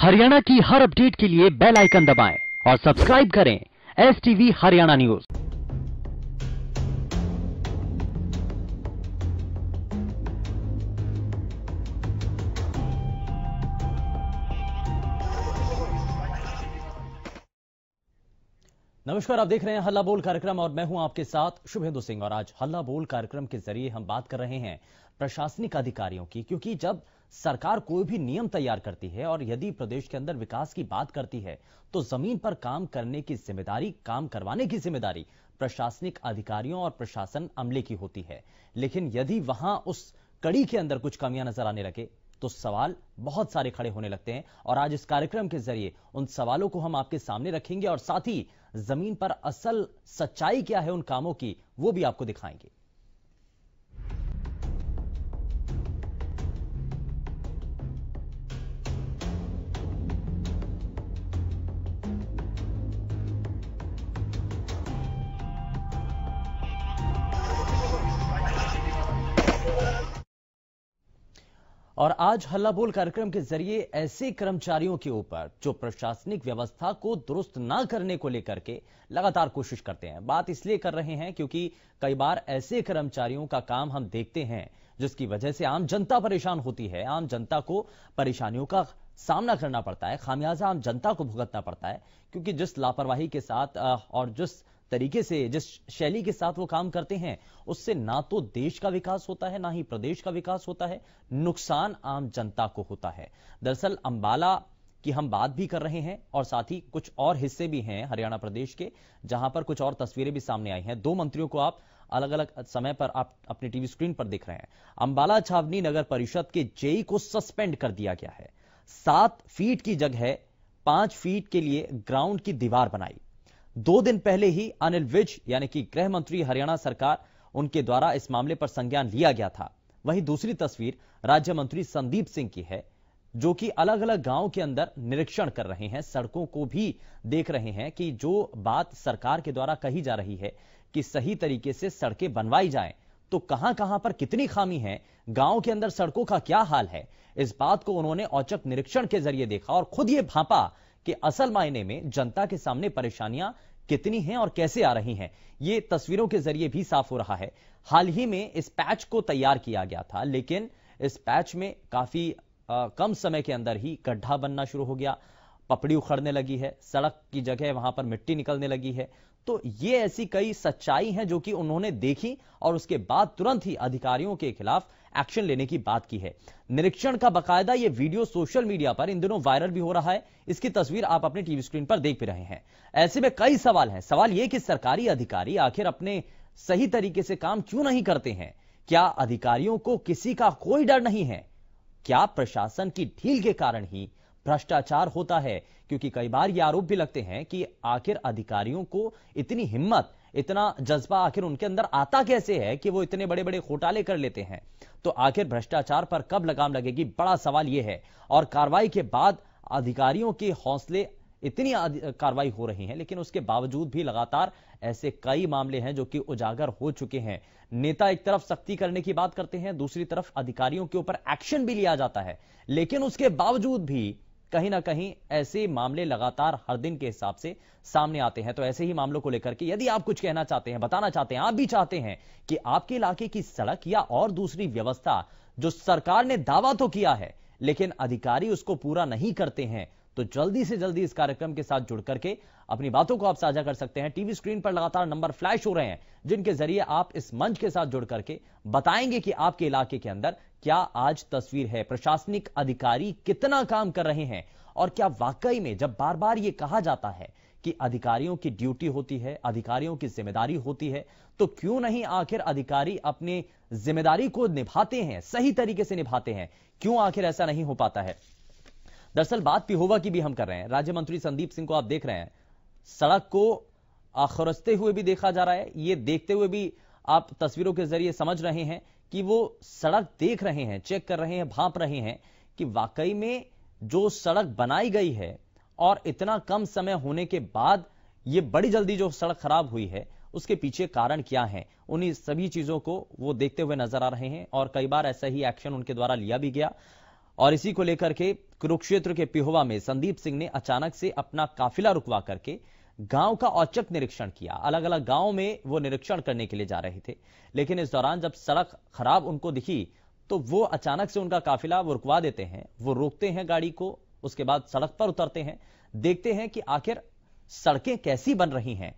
हरियाणा की हर अपडेट के लिए बेल आइकन दबाएं और सब्सक्राइब करें एस टीवी हरियाणा न्यूज नमस्कार आप देख रहे हैं हल्ला बोल कार्यक्रम और मैं हूं आपके साथ शुभेंदु सिंह और आज हल्ला बोल कार्यक्रम के जरिए हम बात कर रहे हैं प्रशासनिक अधिकारियों की क्योंकि जब सरकार कोई भी नियम तैयार करती है और यदि प्रदेश के अंदर विकास की बात करती है तो जमीन पर काम करने की जिम्मेदारी काम करवाने की जिम्मेदारी प्रशासनिक अधिकारियों और प्रशासन अमले की होती है लेकिन यदि वहां उस कड़ी के अंदर कुछ कमियां नजर आने लगे तो सवाल बहुत सारे खड़े होने लगते हैं और आज इस कार्यक्रम के जरिए उन सवालों को हम आपके सामने रखेंगे और साथ ही जमीन पर असल सच्चाई क्या है उन कामों की वो भी आपको दिखाएंगे और आज हल्ला बोल कार्यक्रम के जरिए ऐसे कर्मचारियों के ऊपर जो प्रशासनिक व्यवस्था को दुरुस्त ना करने को लेकर के लगातार कोशिश करते हैं बात इसलिए कर रहे हैं क्योंकि कई बार ऐसे कर्मचारियों का काम हम देखते हैं जिसकी वजह से आम जनता परेशान होती है आम जनता को परेशानियों का सामना करना पड़ता है खामियाजा आम जनता को भुगतना पड़ता है क्योंकि जिस लापरवाही के साथ और जिस तरीके से जिस शैली के साथ वो काम करते हैं उससे ना तो देश का विकास होता है ना ही प्रदेश का विकास होता है नुकसान आम जनता को होता है दरअसल अंबाला की हम बात भी कर रहे हैं और साथ ही कुछ और हिस्से भी हैं हरियाणा प्रदेश के जहां पर कुछ और तस्वीरें भी सामने आई हैं दो मंत्रियों को आप अलग अलग समय पर आप अपनी टीवी स्क्रीन पर देख रहे हैं अंबाला छावनी नगर परिषद के जेई को सस्पेंड कर दिया गया है सात फीट की जगह पांच फीट के लिए ग्राउंड की दीवार बनाई दो दिन पहले ही अनिल विज यानी कि गृह मंत्री हरियाणा सरकार उनके द्वारा इस मामले पर संज्ञान लिया गया था वहीं दूसरी तस्वीर राज्य मंत्री संदीप सिंह की है जो कि अलग अलग गांव के अंदर निरीक्षण कर रहे हैं सड़कों को भी देख रहे हैं कि जो बात सरकार के द्वारा कही जा रही है कि सही तरीके से सड़कें बनवाई जाएं तो कहां कहां पर कितनी खामी है गांव के अंदर सड़कों का क्या हाल है इस बात को उन्होंने औचक निरीक्षण के जरिए देखा और खुद ये भापा कि असल मायने में जनता के सामने परेशानियां कितनी हैं और कैसे आ रही हैं ये तस्वीरों के जरिए भी साफ हो रहा है हाल ही में इस पैच को तैयार किया गया था लेकिन इस पैच में काफी आ, कम समय के अंदर ही गड्ढा बनना शुरू हो गया पपड़ी उखड़ने लगी है सड़क की जगह वहां पर मिट्टी निकलने लगी है तो ये ऐसी कई सच्चाई हैं जो कि उन्होंने देखी और उसके बाद तुरंत ही अधिकारियों के खिलाफ एक्शन लेने की बात की है निरीक्षण का बकायदा ये वीडियो सोशल मीडिया पर इन दिनों वायरल भी हो रहा है इसकी तस्वीर आप अपने टीवी स्क्रीन पर देख भी रहे हैं ऐसे में कई सवाल हैं सवाल ये कि सरकारी अधिकारी आखिर अपने सही तरीके से काम क्यों नहीं करते हैं क्या अधिकारियों को किसी का कोई डर नहीं है क्या प्रशासन की ढील के कारण ही भ्रष्टाचार होता है क्योंकि कई बार ये आरोप भी लगते हैं कि आखिर अधिकारियों को इतनी हिम्मत इतना जज्बा आखिर उनके अंदर आता कैसे है कि वो इतने बड़े बड़े घोटाले कर लेते हैं तो आखिर भ्रष्टाचार पर कब लगाम लगेगी बड़ा सवाल यह है और कार्रवाई के बाद अधिकारियों के हौसले इतनी कार्रवाई हो रही है लेकिन उसके बावजूद भी लगातार ऐसे कई मामले हैं जो कि उजागर हो चुके हैं नेता एक तरफ सख्ती करने की बात करते हैं दूसरी तरफ अधिकारियों के ऊपर एक्शन भी लिया जाता है लेकिन उसके बावजूद भी कहीं ना कहीं ऐसे मामले लगातार हर दिन के हिसाब से सामने आते हैं तो ऐसे ही मामलों को लेकर के यदि आप कुछ कहना चाहते हैं बताना चाहते हैं आप भी चाहते हैं कि आपके इलाके की सड़क या और दूसरी व्यवस्था जो सरकार ने दावा तो किया है लेकिन अधिकारी उसको पूरा नहीं करते हैं तो जल्दी से जल्दी इस कार्यक्रम के साथ जुड़ करके अपनी बातों को आप साझा कर सकते हैं टीवी स्क्रीन पर लगातार नंबर फ्लैश हो रहे हैं जिनके जरिए आप इस मंच के साथ जुड़ करके बताएंगे कि आपके इलाके के अंदर क्या आज तस्वीर है प्रशासनिक अधिकारी कितना काम कर रहे हैं और क्या वाकई में जब बार बार ये कहा जाता है कि अधिकारियों की ड्यूटी होती है अधिकारियों की जिम्मेदारी होती है तो क्यों नहीं आखिर अधिकारी अपनी जिम्मेदारी को निभाते हैं सही तरीके से निभाते हैं क्यों आखिर ऐसा नहीं हो पाता है दरअसल बात पिहोवा की भी हम कर रहे हैं राज्य मंत्री संदीप सिंह को आप देख रहे हैं सड़क को खरसते हुए भी देखा जा रहा है ये देखते हुए भी आप तस्वीरों के जरिए समझ रहे हैं कि वो सड़क देख रहे हैं चेक कर रहे हैं भाप रहे हैं कि वाकई में जो सड़क बनाई गई है और इतना कम समय होने के बाद ये बड़ी जल्दी जो सड़क खराब हुई है उसके पीछे कारण क्या है उन्हीं सभी चीजों को वो देखते हुए नजर आ रहे हैं और कई बार ऐसा ही एक्शन उनके द्वारा लिया भी गया और इसी को लेकर के कुरुक्षेत्र के पिहोवा में संदीप सिंह ने अचानक से अपना काफिला रुकवा करके गांव का औचक निरीक्षण किया अलग अलग गांव में वो निरीक्षण करने के लिए जा रहे थे लेकिन इस दौरान जब सड़क खराब उनको दिखी तो वो अचानक से उनका काफिला वो रुकवा देते हैं वो रोकते हैं गाड़ी को उसके बाद सड़क पर उतरते हैं देखते हैं कि आखिर सड़कें कैसी बन रही हैं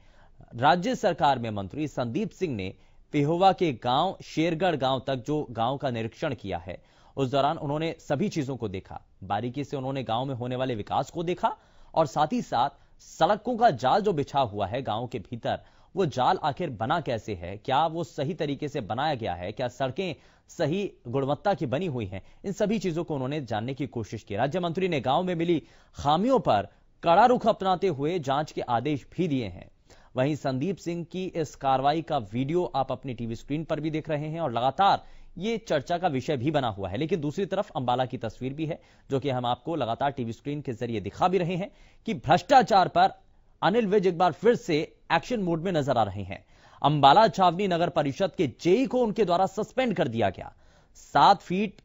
राज्य सरकार में मंत्री संदीप सिंह ने पिहोवा के गांव शेरगढ़ गांव तक जो गांव का निरीक्षण किया है उस दौरान उन्होंने सभी चीजों को देखा बारीकी से उन्होंने गांव में होने वाले विकास को देखा और साथ ही साथ सड़कों का जाल जो बिछा हुआ है गांव के भीतर वो जाल आखिर बना कैसे है क्या वो सही तरीके से बनाया गया है क्या सड़कें सही गुणवत्ता की बनी हुई हैं इन सभी चीजों को उन्होंने जानने की कोशिश की राज्य मंत्री ने गांव में मिली खामियों पर कड़ा रुख अपनाते हुए जांच के आदेश भी दिए हैं वहीं संदीप सिंह की इस कार्रवाई का वीडियो आप अपनी टीवी स्क्रीन पर भी देख रहे हैं और लगातार ये चर्चा का विषय भी बना हुआ है लेकिन दूसरी तरफ अंबाला की तस्वीर भी है जो कि हम आपको लगातार टीवी स्क्रीन के जरिए दिखा भी रहे हैं कि भ्रष्टाचार पर अनिल विज एक बार फिर से एक्शन मोड में नजर आ रहे हैं अंबाला छावनी नगर परिषद के जेई को उनके द्वारा सस्पेंड कर दिया गया सात फीट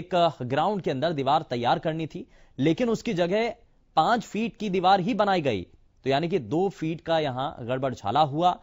एक ग्राउंड के अंदर दीवार तैयार करनी थी लेकिन उसकी जगह पांच फीट की दीवार ही बनाई गई तो यानी कि दो फीट का यहां गड़बड़छाला हुआ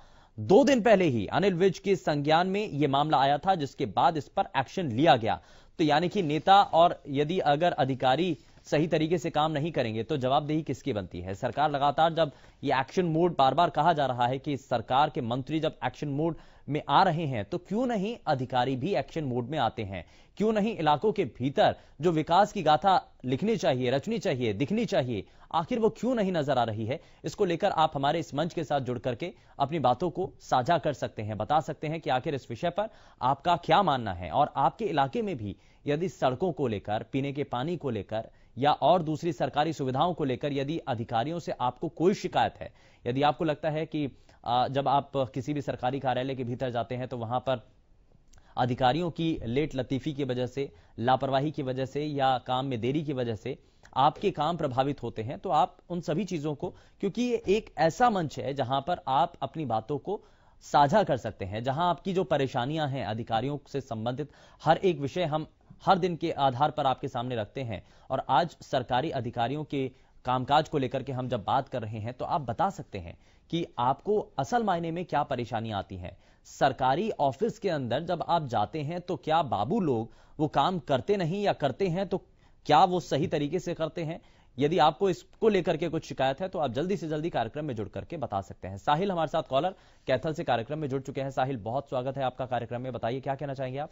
दो दिन पहले ही अनिल विज के संज्ञान में यह मामला आया था जिसके बाद इस पर एक्शन लिया गया तो यानी कि नेता और यदि अगर अधिकारी सही तरीके से काम नहीं करेंगे तो जवाबदेही किसकी बनती है सरकार लगातार जब ये एक्शन मोड बार बार कहा जा रहा है कि सरकार के मंत्री जब एक्शन मोड में आ रहे हैं तो क्यों नहीं अधिकारी भी एक्शन मोड में आते हैं क्यों नहीं इलाकों के भीतर जो विकास की गाथा लिखनी चाहिए रचनी चाहिए दिखनी चाहिए आखिर वो क्यों नहीं नजर आ रही है इसको लेकर आप हमारे इस मंच के साथ जुड़ करके अपनी बातों को साझा कर सकते हैं बता सकते हैं कि आखिर इस विषय पर आपका क्या मानना है और आपके इलाके में भी यदि सड़कों को लेकर पीने के पानी को लेकर या और दूसरी सरकारी सुविधाओं को लेकर यदि अधिकारियों से आपको कोई शिकायत है यदि आपको लगता है कि जब आप किसी भी सरकारी कार्यालय के भीतर जाते हैं तो वहां पर अधिकारियों की लेट लतीफी की वजह से लापरवाही की वजह से या काम में देरी की वजह से आपके काम प्रभावित होते हैं तो आप उन सभी चीजों को क्योंकि ये एक ऐसा मंच है जहां पर आप अपनी बातों को साझा कर सकते हैं जहां आपकी जो परेशानियां हैं अधिकारियों से संबंधित हर एक विषय हम हर दिन के आधार पर आपके सामने रखते हैं और आज सरकारी अधिकारियों के कामकाज को लेकर के हम जब बात कर रहे हैं तो आप बता सकते हैं कि आपको असल मायने में क्या परेशानी आती है सरकारी ऑफिस के अंदर जब आप जाते हैं तो क्या बाबू लोग वो काम करते नहीं या करते हैं तो क्या वो सही तरीके से करते हैं यदि आपको इसको लेकर के कुछ शिकायत है तो आप जल्दी से जल्दी कार्यक्रम में जुड़ करके बता सकते हैं साहिल हमारे साथ कॉलर कैथल से कार्यक्रम में जुड़ चुके हैं साहिल बहुत स्वागत है आपका कार्यक्रम में बताइए क्या कहना चाहेंगे आप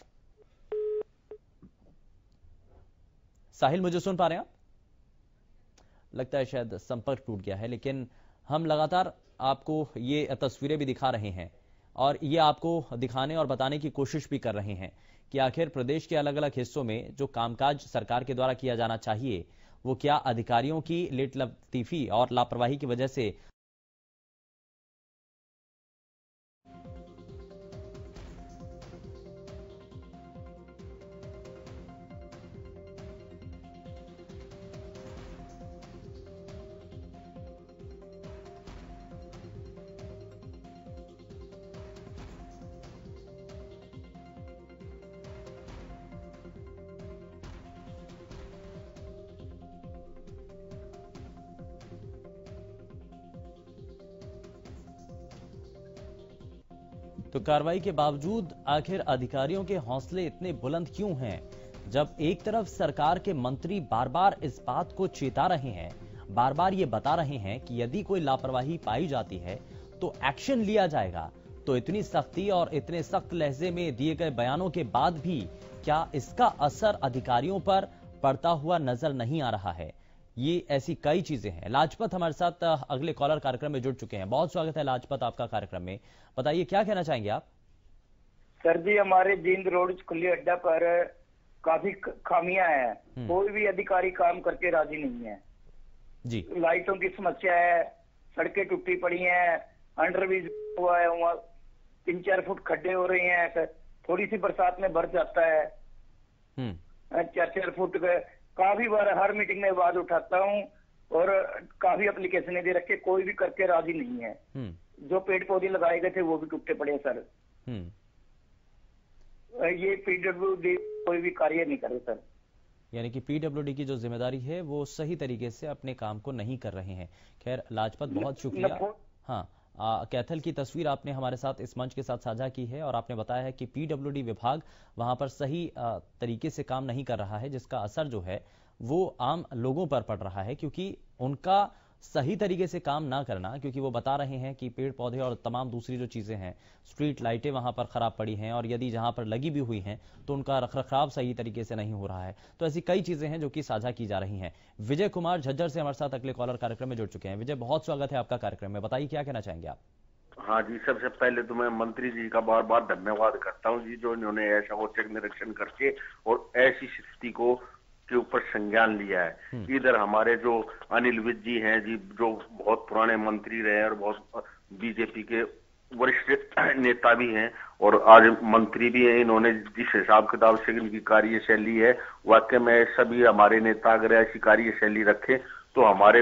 साहिल मुझे सुन पा रहे हैं लगता है शायद संपर्क टूट गया है लेकिन हम लगातार आपको ये तस्वीरें भी दिखा रहे हैं और ये आपको दिखाने और बताने की कोशिश भी कर रहे हैं कि आखिर प्रदेश के अलग अलग हिस्सों में जो कामकाज सरकार के द्वारा किया जाना चाहिए वो क्या अधिकारियों की लेट लतीफी और लापरवाही की वजह से तो कार्रवाई के बावजूद आखिर अधिकारियों के हौसले इतने बुलंद क्यों हैं जब एक तरफ सरकार के मंत्री बार बार इस बात को चेता रहे हैं बार बार ये बता रहे हैं कि यदि कोई लापरवाही पाई जाती है तो एक्शन लिया जाएगा तो इतनी सख्ती और इतने सख्त लहजे में दिए गए बयानों के बाद भी क्या इसका असर अधिकारियों पर पड़ता हुआ नजर नहीं आ रहा है ये ऐसी कई चीजें हैं लाजपत हमारे साथ अगले कॉलर कार्यक्रम में जुड़ चुके हैं बहुत स्वागत है लाजपत आपका कार्यक्रम में बताइए क्या कहना चाहेंगे आप सर जी हमारे जींद रोड खुली अड्डा पर काफी खामियां हैं हम्म। कोई भी अधिकारी काम करके राजी नहीं है जी लाइटों की समस्या है सड़कें टूटी पड़ी हैं अंडरब्रिज हुआ है वहाँ तीन चार फुट खड्डे हो रहे हैं थोड़ी सी बरसात में भर जाता है हम्म। चार चार फुट काफी बार हर मीटिंग में आवाज उठाता हूँ और काफी अप्लीकेशन दे रखे कोई भी करके राजी नहीं है हम्म। जो पेड़ पौधे लगाए गए थे वो भी टूटे पड़े सर हम्म। ये पीडब्ल्यू डी कोई भी कार्य नहीं करे सर यानी कि पीडब्ल्यूडी की जो जिम्मेदारी है वो सही तरीके से अपने काम को नहीं कर रहे हैं खैर लाजपत बहुत शुक्रिया हाँ कैथल की तस्वीर आपने हमारे साथ इस मंच के साथ साझा की है और आपने बताया है कि पीडब्ल्यूडी विभाग वहां पर सही आ, तरीके से काम नहीं कर रहा है जिसका असर जो है वो आम लोगों पर पड़ रहा है क्योंकि उनका सही तरीके से काम ना करना क्योंकि वो बता रहे हैं कि पेड़ पौधे और तमाम दूसरी जो चीज़ें हैं स्ट्रीट लाइटें वहां पर ख़राब पड़ी हैं और यदि जहां पर लगी भी हुई हैं तो उनका रखरखाव सही तरीके से नहीं हो रहा है तो ऐसी कई चीज़ें हैं जो कि साझा की जा रही हैं विजय कुमार झज्जर से हमारे साथ अगले कॉलर कार्यक्रम में जुड़ चुके हैं विजय बहुत स्वागत है आपका कार्यक्रम में बताइए क्या कहना चाहेंगे आप हाँ जी सबसे पहले तो मैं मंत्री जी का बार बार धन्यवाद करता हूँ जी जो इन्होंने ऐसा औचक निरीक्षण करके और ऐसी स्थिति को के ऊपर संज्ञान लिया है हम्म। इधर हमारे जो अनिल विज जी हैं जी जो बहुत पुराने मंत्री रहे और बहुत बीजेपी के वरिष्ठ नेता भी हैं और आज मंत्री भी हैं इन्होंने जिस हिसाब किताब से इनकी कार्यशैली है वाकई में सभी हमारे नेता अगर ऐसी कार्यशैली रखे तो हमारे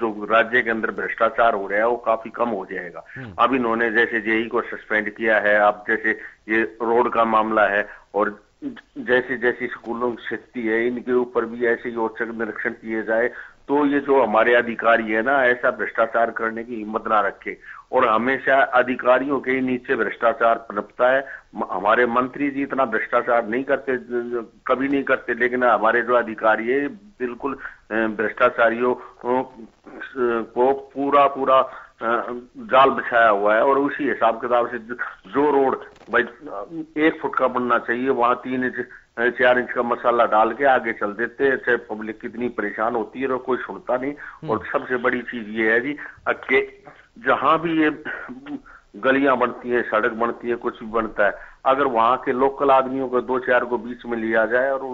जो राज्य के अंदर भ्रष्टाचार हो रहा है वो काफी कम हो जाएगा हम्म। अब इन्होंने जैसे जेई को सस्पेंड किया है अब जैसे ये रोड का मामला है और जैसे जैसे स्कूलों की शक्ति है इनके ऊपर भी ऐसे ही औचक निरीक्षण किए जाए तो ये जो हमारे अधिकारी है ना ऐसा भ्रष्टाचार करने की हिम्मत ना रखे और हमेशा अधिकारियों के नीचे भ्रष्टाचार पनपता है हमारे मंत्री जी इतना भ्रष्टाचार नहीं करते कभी नहीं करते लेकिन हमारे जो अधिकारी है बिल्कुल भ्रष्टाचारियों को पूरा पूरा जाल बिछाया हुआ है और उसी हिसाब किताब से जो रोड भाई एक फुट का बनना चाहिए वहाँ तीन इंच चार इंच का मसाला डाल के आगे चल देते हैं चाहे पब्लिक कितनी परेशान होती है और कोई सुनता नहीं हम्म। और सबसे बड़ी चीज ये है जी कि जहाँ भी ये गलियां बनती है सड़क बनती है कुछ भी बनता है अगर वहाँ के लोकल आदमियों को दो चार को बीच में लिया जाए और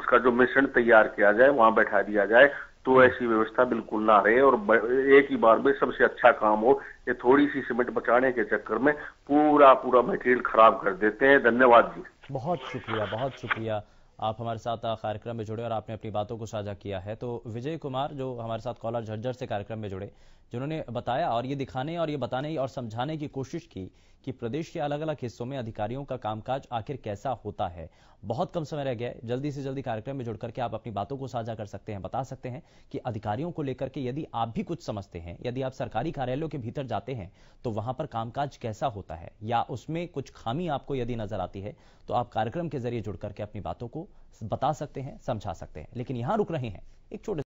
उसका जो मिश्रण तैयार किया जाए वहाँ बैठा दिया जाए तो ऐसी व्यवस्था बिल्कुल ना रहे और एक ही बार में सबसे अच्छा काम हो ये थोड़ी सी सीमेंट बचाने के चक्कर में पूरा पूरा मटेरियल खराब कर देते हैं धन्यवाद जी बहुत शुक्रिया बहुत शुक्रिया आप हमारे साथ कार्यक्रम में जुड़े और आपने अपनी बातों को साझा किया है तो विजय कुमार जो हमारे साथ कॉलर झज्जर से कार्यक्रम में जुड़े जिन्होंने बताया और ये दिखाने और ये बताने और समझाने की कोशिश की कि प्रदेश के अलग अलग हिस्सों में अधिकारियों का कामकाज आखिर कैसा होता है बहुत कम समय रह गया है जल्दी से जल्दी कार्यक्रम में जुड़ करके आप अपनी बातों को साझा कर सकते हैं बता सकते हैं कि अधिकारियों को लेकर के यदि आप भी कुछ समझते हैं यदि आप सरकारी कार्यालयों के भीतर जाते हैं तो वहां पर कामकाज कैसा होता है या उसमें कुछ खामी आपको यदि नजर आती है तो आप कार्यक्रम के जरिए जुड़ करके अपनी बातों को बता सकते हैं समझा सकते हैं लेकिन यहां रुक रहे हैं एक छोटे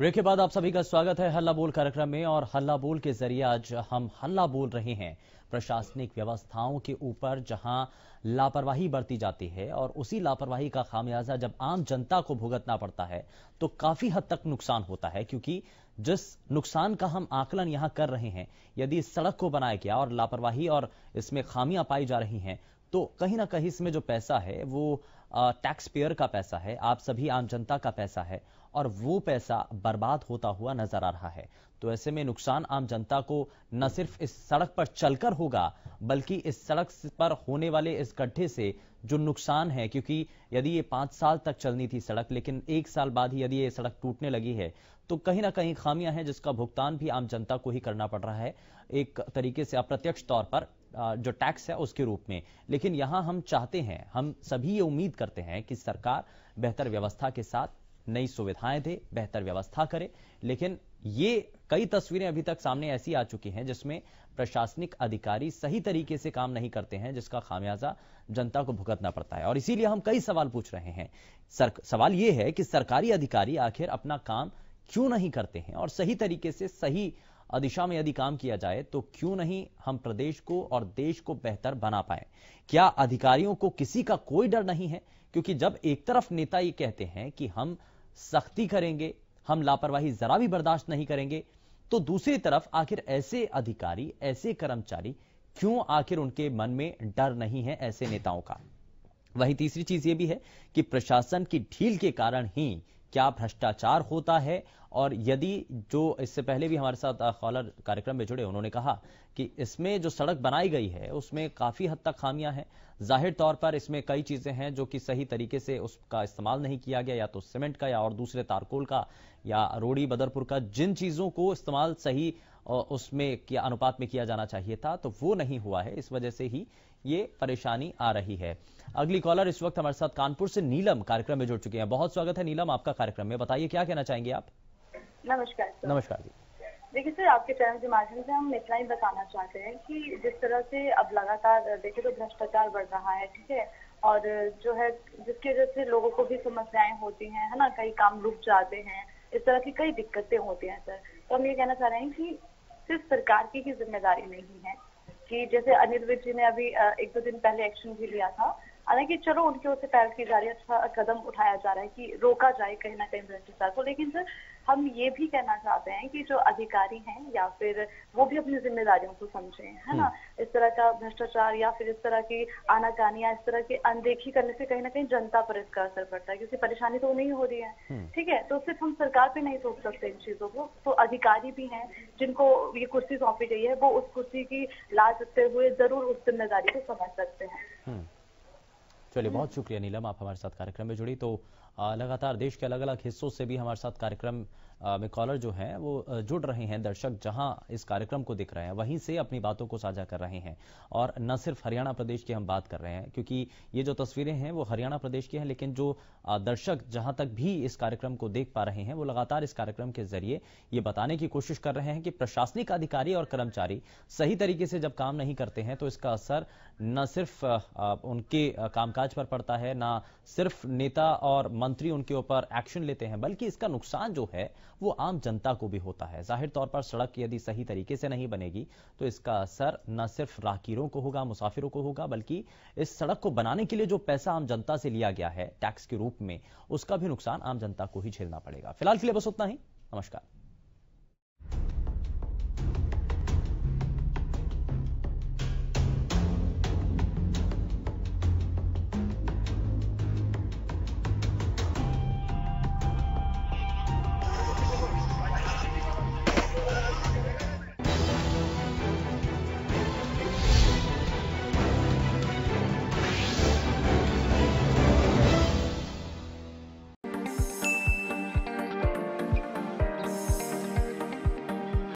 ब्रेक के बाद आप सभी का स्वागत है हल्ला बोल कार्यक्रम में और हल्ला बोल के जरिए आज हम हल्ला बोल रहे हैं प्रशासनिक व्यवस्थाओं के ऊपर जहां लापरवाही बरती जाती है और उसी लापरवाही का खामियाजा जब आम जनता को भुगतना पड़ता है तो काफी हद तक नुकसान होता है क्योंकि जिस नुकसान का हम आकलन यहां कर रहे हैं यदि सड़क को बनाया गया और लापरवाही और इसमें खामियां पाई जा रही हैं तो कहीं ना कहीं इसमें जो पैसा है वो टैक्स पेयर का पैसा है आप सभी आम जनता का पैसा है और वो पैसा बर्बाद होता हुआ नजर आ रहा है तो ऐसे में नुकसान आम जनता को न सिर्फ इस सड़क पर चलकर होगा बल्कि इस सड़क पर होने वाले इस गड्ढे से जो नुकसान है क्योंकि यदि ये पांच साल तक चलनी थी सड़क लेकिन एक साल बाद ही यदि ये सड़क टूटने लगी है तो कहीं ना कहीं खामियां हैं जिसका भुगतान भी आम जनता को ही करना पड़ रहा है एक तरीके से अप्रत्यक्ष तौर पर जो टैक्स है उसके रूप में लेकिन यहां हम चाहते हैं हम सभी ये उम्मीद करते हैं कि सरकार बेहतर व्यवस्था के साथ नई सुविधाएं दे बेहतर व्यवस्था करे लेकिन ये कई तस्वीरें अभी तक सामने ऐसी आ चुकी हैं जिसमें प्रशासनिक अधिकारी सही तरीके से काम नहीं करते हैं जिसका खामियाजा जनता को भुगतना पड़ता है और इसीलिए हम कई सवाल पूछ रहे हैं सर, सवाल ये है कि सरकारी अधिकारी आखिर अपना काम क्यों नहीं करते हैं और सही तरीके से सही दिशा में यदि काम किया जाए तो क्यों नहीं हम प्रदेश को और देश को बेहतर बना पाए क्या अधिकारियों को किसी का कोई डर नहीं है क्योंकि जब एक तरफ नेता ये कहते हैं कि हम सख्ती करेंगे हम लापरवाही जरा भी बर्दाश्त नहीं करेंगे तो दूसरी तरफ आखिर ऐसे अधिकारी ऐसे कर्मचारी क्यों आखिर उनके मन में डर नहीं है ऐसे नेताओं का वहीं तीसरी चीज यह भी है कि प्रशासन की ढील के कारण ही क्या भ्रष्टाचार होता है और यदि जो इससे पहले भी हमारे साथ कॉलर कार्यक्रम में जुड़े उन्होंने कहा कि इसमें जो सड़क बनाई गई है उसमें काफी हद तक खामियां हैं जाहिर तौर पर इसमें कई चीजें हैं जो कि सही तरीके से उसका इस्तेमाल नहीं किया गया या तो सीमेंट का या और दूसरे तारकोल का या रोड़ी बदरपुर का जिन चीजों को इस्तेमाल सही उसमें किया अनुपात में किया जाना चाहिए था तो वो नहीं हुआ है इस वजह से ही ये परेशानी आ रही है अगली कॉलर इस वक्त हमारे साथ कानपुर से नीलम कार्यक्रम में जुड़ चुके हैं बहुत स्वागत है नीलम आपका कार्यक्रम में बताइए क्या कहना चाहेंगे आप नमस्कार नमस्कार जी देखिए सर आपके चैनल के माध्यम से हम इतना ही बताना चाहते हैं कि जिस तरह से अब लगातार देखिए तो भ्रष्टाचार बढ़ रहा है ठीक है और जो है जिसकी वजह से लोगों को भी समस्याएं होती हैं है ना कई काम रुक जाते हैं इस तरह की कई दिक्कतें होती हैं सर तो हम ये कहना चाह रहे हैं कि सिर्फ सरकार की ही जिम्मेदारी नहीं है कि जैसे अनिल विज जी ने अभी एक दो दिन पहले एक्शन भी लिया था हालांकि चलो उनकी ओर से पहल की जा रही है अच्छा कदम उठाया जा रहा है कि रोका जाए कहीं ना कहीं भ्रष्टाचार को लेकिन सर हम ये भी कहना चाहते हैं कि जो अधिकारी हैं या फिर वो भी अपनी जिम्मेदारियों को समझे है ना हम्म। इस तरह का भ्रष्टाचार या फिर इस तरह की आनाकानी या इस तरह की अनदेखी करने से कहीं ना कहीं जनता पर इसका असर पड़ता है क्योंकि परेशानी तो नहीं हो रही है हम्म। ठीक है तो सिर्फ हम सरकार पे नहीं सोच सकते इन चीजों को तो अधिकारी भी हैं जिनको ये कुर्सी सौंपी गई है वो उस कुर्सी की लाज रखते हुए जरूर उस जिम्मेदारी को समझ सकते हैं हम्म। चलिए बहुत शुक्रिया नीलम आप हमारे साथ कार्यक्रम में जुड़ी तो लगातार देश के अलग अलग हिस्सों से भी हमारे साथ कार्यक्रम में कॉलर जो हैं वो जुड़ रहे हैं दर्शक जहां इस कार्यक्रम को देख रहे हैं वहीं से अपनी बातों को साझा कर रहे हैं और न सिर्फ हरियाणा प्रदेश की हम बात कर रहे हैं क्योंकि ये जो तस्वीरें हैं वो हरियाणा प्रदेश की हैं लेकिन जो दर्शक जहां तक भी इस कार्यक्रम को देख पा रहे हैं वो लगातार इस कार्यक्रम के जरिए ये बताने की कोशिश कर रहे हैं कि प्रशासनिक अधिकारी और कर्मचारी सही तरीके से जब काम नहीं करते हैं तो इसका असर न सिर्फ उनके कामकाज पर पड़ता है ना सिर्फ नेता और मंत्री उनके ऊपर एक्शन लेते हैं बल्कि इसका नुकसान जो है वो आम जनता को भी होता है जाहिर तौर पर सड़क यदि सही तरीके से नहीं बनेगी तो इसका असर न सिर्फ राहगीरों को होगा मुसाफिरों को होगा बल्कि इस सड़क को बनाने के लिए जो पैसा आम जनता से लिया गया है टैक्स के रूप में उसका भी नुकसान आम जनता को ही झेलना पड़ेगा फिलहाल के लिए बस उतना ही नमस्कार